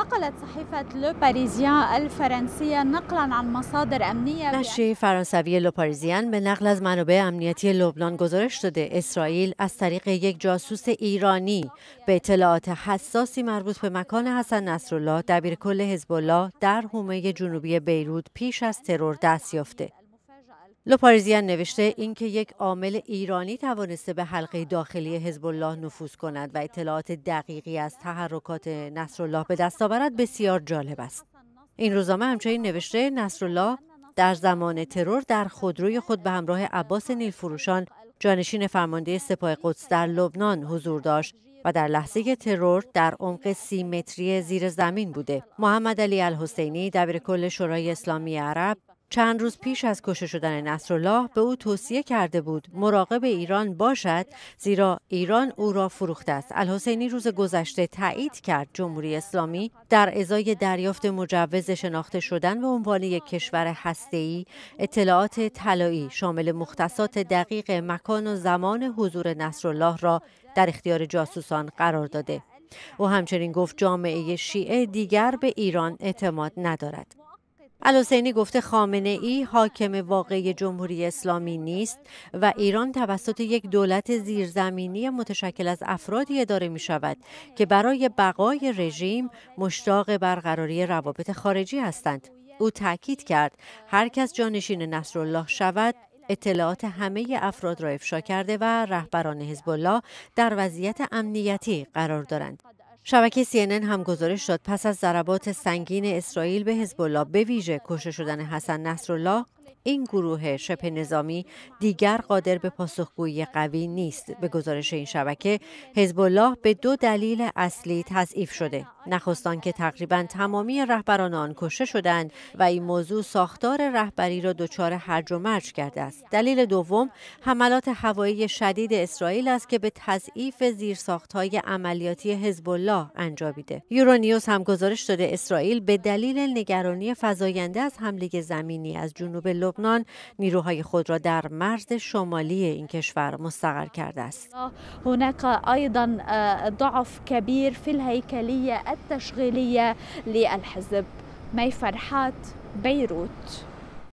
نقلت صحيفة لو باريزيان الفرنسية نقلا عن مصادر أمنية فرانسوی لو به نقل از منابع امنیتی لبنان گزارش داده اسرائیل از طریق یک جاسوس ایرانی به اطلاعات حساسی مربوط به مکان حسن نصرالله کل حزب الله در حومه جنوبی بیروت پیش از ترور دست یافته لوپاریزیان نوشته اینکه یک عامل ایرانی توانسته به حلقه داخلی حزب الله نفوذ کند و اطلاعات دقیقی از تحرکات نصرالله به دست آورد بسیار جالب است این روزنامه همچنین نوشته نصرالله در زمان ترور در خودروی خود به همراه عباس نیلفروشان جانشین فرمانده سپاه قدس در لبنان حضور داشت و در لحظه ترور در عمق سی متری زیر زمین بوده محمد علی الحسینی دبیر کل شورای اسلامی عرب چند روز پیش از کشته شدن نصرالله به او توصیه کرده بود مراقب ایران باشد زیرا ایران او را فروخته است الحسینی روز گذشته تایید کرد جمهوری اسلامی در ازای دریافت مجوز شناخته شدن به عنوان یک کشور هسته‌ای اطلاعات طلایی شامل مختصات دقیق مکان و زمان حضور نصرالله را در اختیار جاسوسان قرار داده او همچنین گفت جامعه شیعه دیگر به ایران اعتماد ندارد الحسینی گفته خامنه ای حاکم واقعی جمهوری اسلامی نیست و ایران توسط یک دولت زیرزمینی متشکل از افرادی اداره می شود که برای بقای رژیم مشتاق برقراری روابط خارجی هستند. او تاکید کرد هر کس جانشین نصرالله شود اطلاعات همه افراد را افشا کرده و رهبران حزب الله در وضعیت امنیتی قرار دارند شبکه CNN هم گزارش شد پس از ضربات سنگین اسرائیل به حزب الله به ویژه کشته شدن حسن نصرالله این گروه شبه نظامی دیگر قادر به پاسخگویی قوی نیست به گزارش این شبکه حزب الله به دو دلیل اصلی تضعیف شده نخستان که تقریبا تمامی رهبران آن کشته شدند و این موضوع ساختار رهبری را دچار هرج و مرج کرده است دلیل دوم حملات هوایی شدید اسرائیل است که به تضعیف زیرساختهای عملیاتی حزب الله انجامیده یورونیوس هم گزارش داده اسرائیل به دلیل نگرانی فزاینده از حمله زمینی از جنوب لبنان نیروهای خود را در مرز شمالی این کشور مستقر کرده است هناک ایضا ضعف کبیر فی الهیکلیه التشغيلية للحزب مي فرحات بيروت